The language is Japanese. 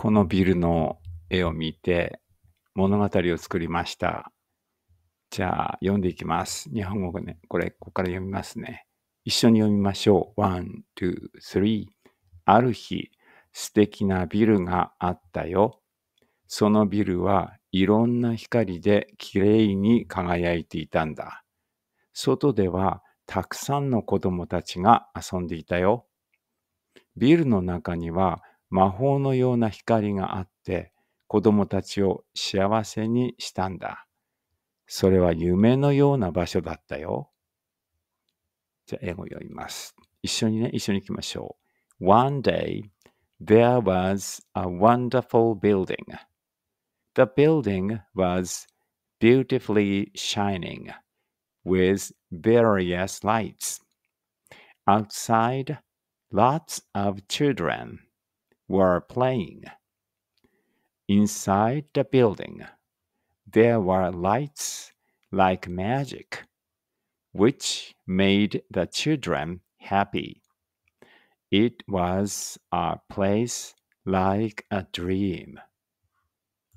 このビルの絵を見て物語を作りました。じゃあ、読んでいきます。日本語がね、これ、ここから読みますね。一緒に読みましょう。ワン、ツー、スリー。ある日、素敵なビルがあったよ。そのビルはいろんな光できれいに輝いていたんだ。外ではたくさんの子供たちが遊んでいたよ。ビルの中には魔法のような光があって子供たちを幸せにしたんだ。それは夢のような場所だったよ。じゃあ英語読みます。一緒にね、一緒に行きましょう。One day, there was a wonderful building. The building was beautifully shining with various lights. Outside, lots of children were playing. Inside the building, there were lights like magic, which made the children happy. It was a place like a dream.